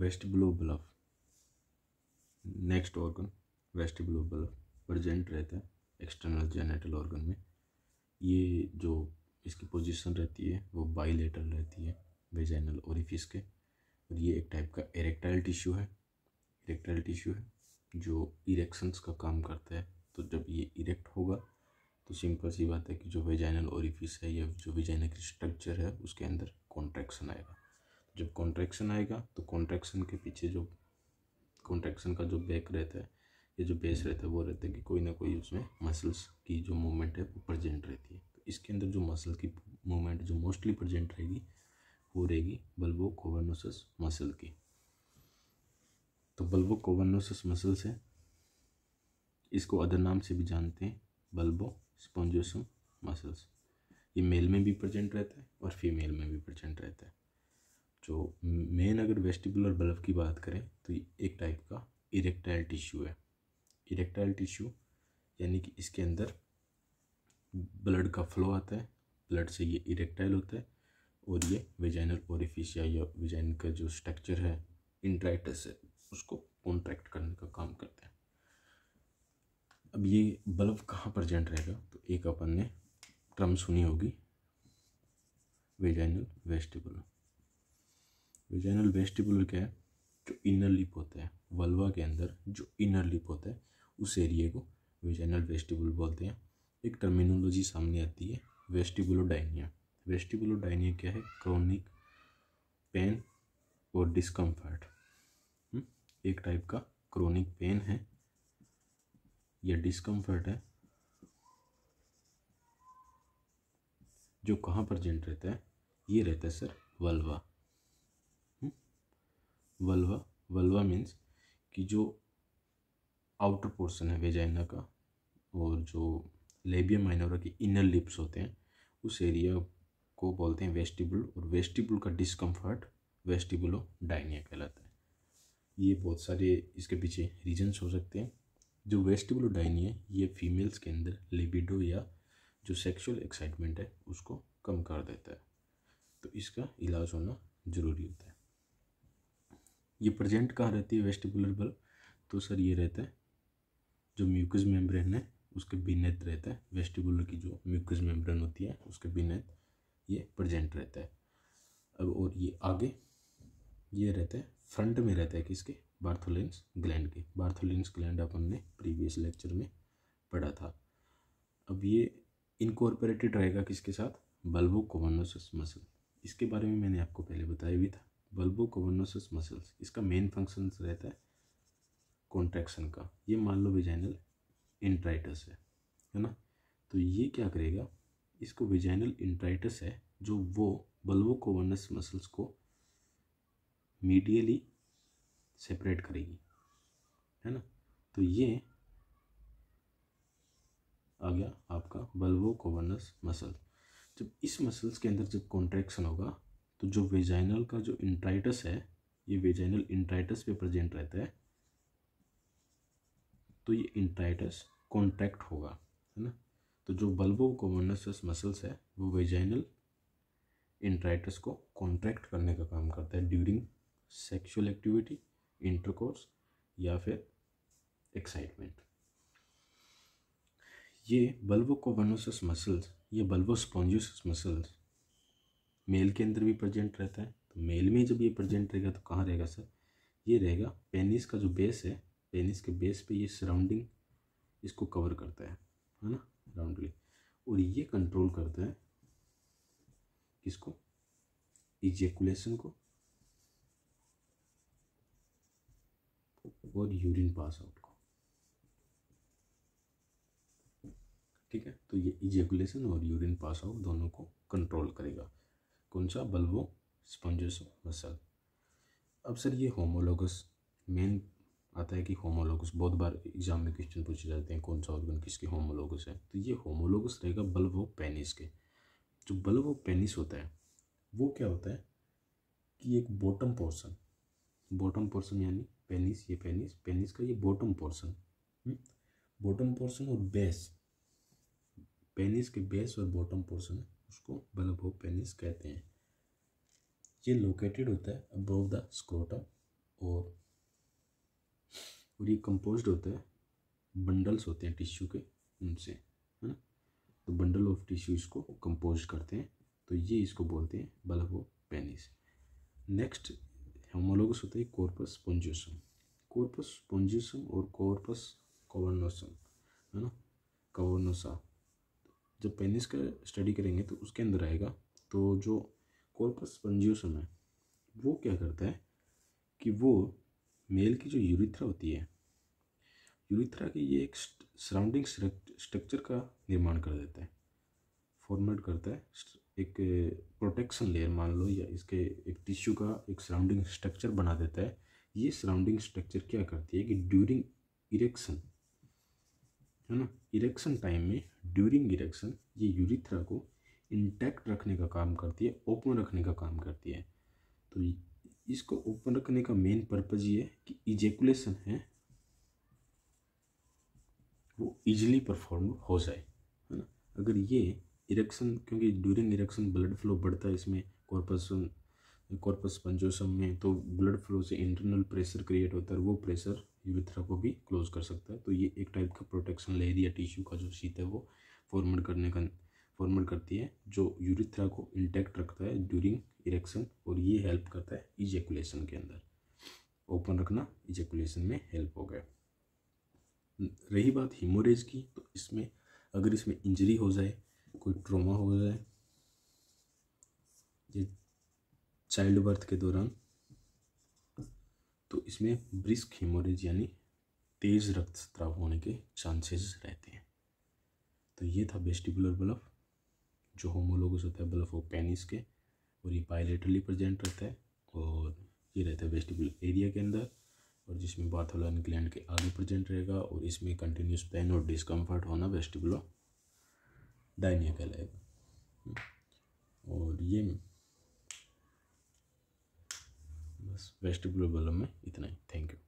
वेस्टिबुलो bulb next organ vestibulo bulb present रहता है external genital organ में ये जो इसकी पोजीशन रहती है वो बाइलेटरल रहती है वेजाइनल ओरिफिस के और ये एक टाइप का इरेक्टाइल टिश्यू है इरेक्टाइल टिश्यू है जो इरेक्शंस का काम करता है तो जब ये इरेक्ट होगा तो सिंपल सी बात है कि जो वेजाइनल ओरिफिस है या जो वेजाइनल स्ट्रक्चर है उसके अंदर कॉन्ट्रैक्शन आएगा जब कॉन्ट्रैक्शन आएगा तो कॉन्ट्रैक्शन के पीछे जो कॉन्ट्रैक्शन का जो बैक रहता है ये जो बेस रहता है वो रहता है कि कोई ना कोई उसमें मसल्स की जो मूवमेंट है वो प्रजेंट रहती है तो इसके अंदर जो मसल की मूवमेंट जो मोस्टली प्रजेंट रहेगी वो रहेगी बल्बो कोवर्नोसस मसल की तो बल्बो कोवर्नोसस मसल्स है इसको अदर नाम से भी जानते हैं बल्बो स्पॉन्जोसम मसल्स ये मेल में भी प्रजेंट रहता है और फीमेल में भी प्रजेंट रहता है जो मेन अगर वेस्टिबुलर बल्ब की बात करें तो एक टाइप का इरेक्टाइल टिश्यू है इरेक्टाइल टिश्यू यानी कि इसके अंदर ब्लड का फ्लो आता है ब्लड से ये इरेक्टाइल होता है और ये वेजाइनल ओरिफिशिया या वेजाइन का जो स्ट्रक्चर है इंट्राइटस है उसको कॉन्ट्रैक्ट करने का काम करते हैं अब ये बल्ब कहाँ प्रजेंट रहेगा तो एक अपन ने टर्म सुनी होगी वेजाइनल वेस्टिबुलर वेजाइनल वेस्टिबुलर क्या है जो इनर लिप होता है वल्वा के अंदर जो इनर लिप होता है उस एरिए को वेजाइनल वेस्टिबुल बोलते हैं एक टर्मिनोलॉजी सामने आती है वेस्टिबुलो डाइनिया क्या है क्रॉनिक पेन और डिस्कम्फर्ट हम्म, एक टाइप का क्रोनिक पेन है या डिस्कम्फर्ट है जो कहाँ पर जेंट रहता है ये रहता है sir vulva vulva vulva means कि जो आउटर पोर्शन है वेजाइना का और जो लेबिया माइनोरा के इनर लिप्स होते हैं उस एरिया को बोलते हैं वेस्टिबुल और वेस्टिबुल का डिसकम्फर्ट वेस्टिबुलो डाइनिया कहलाता है ये बहुत सारे इसके पीछे रीजन्स हो सकते हैं जो वेस्टिबुलो डाइनिया ये फीमेल्स के अंदर लिबिडो या जो सेक्सुअल एक्साइटमेंट है उसको कम कर देता है तो इसका इलाज होना ज़रूरी होता है ये प्रजेंट कहाँ रहती है वेस्टिबुलर बल्ब तो सर ये रहता है जो म्यूकस मेम्ब्रेन है उसके बिनेत रहता है वेस्टिबुलर की जो म्यूकस मेम्ब्रेन होती है उसके बिनेत ये प्रजेंट रहता है अब और ये आगे ये रहता है फ्रंट में रहता है किसके बार्थोलेंस ग्लैंड के बार्थोलेंस ग्लैंड अपन ने प्रीवियस लेक्चर में पढ़ा था अब ये इनकॉर्पोरेटेड रहेगा किसके साथ बल्बो कोवनोसस मसल इसके बारे में मैंने आपको पहले बताया भी था बल्बो कोवनोसिस मसल्स इसका मेन फंक्शन रहता है कॉन्ट्रैक्शन का ये मान लो विजाइनल इंट्राइटस है है ना तो ये क्या करेगा इसको विजाइनल इंट्राइटस है जो वो बल्बो कोवनस मसल्स को मीडियली सेपरेट करेगी है ना तो ये आ गया आपका बल्बो कोवनस मसल जब इस मसल्स के अंदर जब कॉन्ट्रैक्शन होगा तो जो वेजाइनल का जो इंट्राइटस है ये वेजाइनल इंट्राइटस पे प्रेजेंट रहता है तो ये इंट्राइटस कॉन्ट्रैक्ट होगा है ना तो जो बल्बो कोमोनस मसल्स है वो वेजाइनल इंट्राइटस को कॉन्ट्रैक्ट करने का काम करता है ड्यूरिंग सेक्शुअल एक्टिविटी इंटरकोर्स या फिर एक्साइटमेंट ये बल्बो कोवनोसस मसल्स ये बल्बो स्पॉन्जोसस मसल्स मेल के अंदर भी प्रेजेंट रहता है तो मेल में जब ये प्रेजेंट रहेगा तो कहाँ रहेगा सर ये रहेगा पेनिस का जो बेस है पेनिस के बेस पे ये सराउंडिंग इसको कवर करता है है ना राउंडली और ये कंट्रोल करता है किसको इजेकुलेशन को और यूरिन पास आउट को ठीक है तो ये इजेकुलेशन और यूरिन पास आउट दोनों को कंट्रोल करेगा सा बल्बो स्पंजस मसल अब सर ये होमोलोगस मेन आता है कि होमोलोगस बहुत बार एग्जाम में क्वेश्चन पूछे जाते हैं कौन सा ऑर्गन किसके होमोलोगस है तो ये होमोलोगस रहेगा बल्बो पेनिस के जो बल्बो पेनिस होता है वो क्या होता है कि एक बॉटम पोर्सन बॉटम पोर्सन यानी पेनिस ये पेनिस पेनिस का ये बॉटम पोर्सन बॉटम पोर्सन और बेस पेनिस के बेस और बॉटम पोर्सन है उसको बलभो पेनिस कहते हैं ये लोकेटेड होता है अबव द स्क्रोटम और और ये कंपोज होता है बंडल्स होते हैं टिश्यू के उनसे है ना तो बंडल ऑफ टिश्यू इसको कंपोज करते हैं तो ये इसको बोलते हैं बल्बो पेनिस नेक्स्ट होमोलोगस होता है कॉर्पस स्पॉन्जियोसम कॉर्पस स्पॉन्जियोसम और कॉर्पस कॉवर्नोसम है ना कॉवर्नोसा जब पेनिस का स्टडी करेंगे तो उसके अंदर आएगा तो जो कॉर्पस पंजियोसम है वो क्या करता है कि वो मेल की जो यूरिथ्रा होती है यूरिथ्रा की ये एक सराउंडिंग स्ट्रक्चर का निर्माण कर देता है फॉर्मेट करता है एक प्रोटेक्शन लेयर मान लो या इसके एक टिश्यू का एक सराउंडिंग स्ट्रक्चर बना देता है ये सराउंडिंग स्ट्रक्चर क्या करती है कि ड्यूरिंग इरेक्शन है ना इरेक्शन टाइम में ड्यूरिंग इरेक्शन ये यूरिथ्रा को इंटैक्ट रखने का काम करती है ओपन रखने का काम करती है तो इसको ओपन रखने का मेन पर्पज़ ये है कि इजेकुलेशन है वो इजीली परफॉर्म हो जाए है ना अगर ये इरेक्शन क्योंकि ड्यूरिंग इरेक्शन ब्लड फ्लो बढ़ता है इसमें कॉर्पसन कॉर्पस पंचोसम में तो ब्लड फ्लो से इंटरनल प्रेशर क्रिएट होता है वो प्रेशर यूरिथ्रा को भी क्लोज कर सकता है तो ये एक टाइप का प्रोटेक्शन ले दिया टिश्यू का जो शीत है वो फॉर्मेट करने का फॉर्मेट करती है जो यूरिथ्रा को इंटैक्ट रखता है ड्यूरिंग इरेक्शन और ये हेल्प करता है इजेकुलेशन के अंदर ओपन रखना इजेकुलेशन में हेल्प हो गया रही बात हीमोरेज की तो इसमें अगर इसमें इंजरी हो जाए कोई ट्रोमा हो जाए चाइल्ड बर्थ के दौरान तो इसमें ब्रिस्क हिमोरेज यानी तेज रक्तस्राव होने के चांसेस रहते हैं तो ये था वेस्टिबुलर बल्ब जो होमोलोगस होता है बलफ वो पेनिस के और ये बायोलेटरली प्रेजेंट रहता है और ये रहता है वेस्टिबुलर एरिया के अंदर और जिसमें बार्थोलन ग्लैंड के आगे प्रेजेंट रहेगा और इसमें कंटिन्यूस पेन और डिस्कम्फर्ट होना वेस्टिबुलर डायनिया कहलाएगा और ये बस वेस्ट ग्लोबल में इतना ही थैंक यू